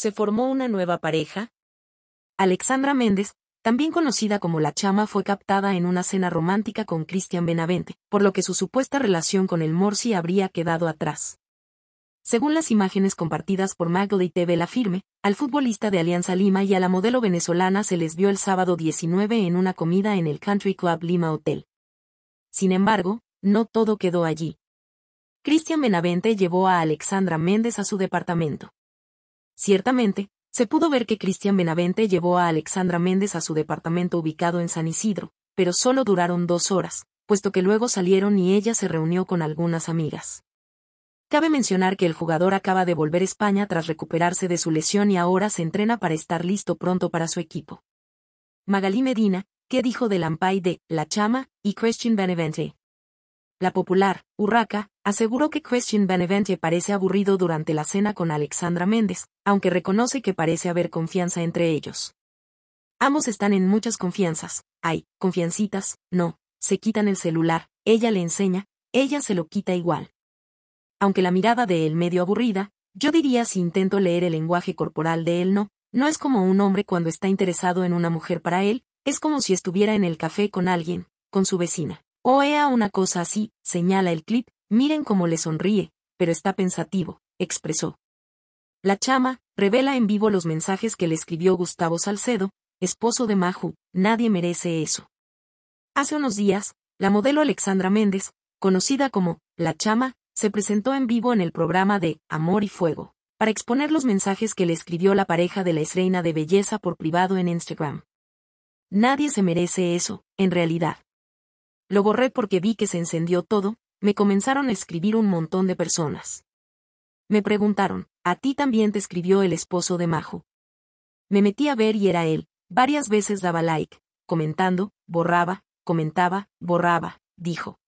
se formó una nueva pareja. Alexandra Méndez, también conocida como La Chama, fue captada en una cena romántica con Cristian Benavente, por lo que su supuesta relación con el Morsi habría quedado atrás. Según las imágenes compartidas por Magda y TV La Firme, al futbolista de Alianza Lima y a la modelo venezolana se les vio el sábado 19 en una comida en el Country Club Lima Hotel. Sin embargo, no todo quedó allí. Cristian Benavente llevó a Alexandra Méndez a su departamento. Ciertamente, se pudo ver que Cristian Benavente llevó a Alexandra Méndez a su departamento ubicado en San Isidro, pero solo duraron dos horas, puesto que luego salieron y ella se reunió con algunas amigas. Cabe mencionar que el jugador acaba de volver a España tras recuperarse de su lesión y ahora se entrena para estar listo pronto para su equipo. Magalí Medina, ¿qué dijo de Lampay de La Chama y Christian Benavente? La popular, Urraca, aseguró que Question Benevente parece aburrido durante la cena con Alexandra Méndez, aunque reconoce que parece haber confianza entre ellos. Ambos están en muchas confianzas. Hay, confiancitas, no, se quitan el celular, ella le enseña, ella se lo quita igual. Aunque la mirada de él medio aburrida, yo diría si intento leer el lenguaje corporal de él no, no es como un hombre cuando está interesado en una mujer para él, es como si estuviera en el café con alguien, con su vecina. «Oea una cosa así, señala el clip, miren cómo le sonríe, pero está pensativo, expresó. La chama, revela en vivo los mensajes que le escribió Gustavo Salcedo, esposo de Maju, nadie merece eso. Hace unos días, la modelo Alexandra Méndez, conocida como La Chama, se presentó en vivo en el programa de Amor y Fuego, para exponer los mensajes que le escribió la pareja de la esreina de belleza por privado en Instagram. Nadie se merece eso, en realidad. Lo borré porque vi que se encendió todo, me comenzaron a escribir un montón de personas. Me preguntaron, ¿a ti también te escribió el esposo de Majo? Me metí a ver y era él, varias veces daba like, comentando, borraba, comentaba, borraba, dijo.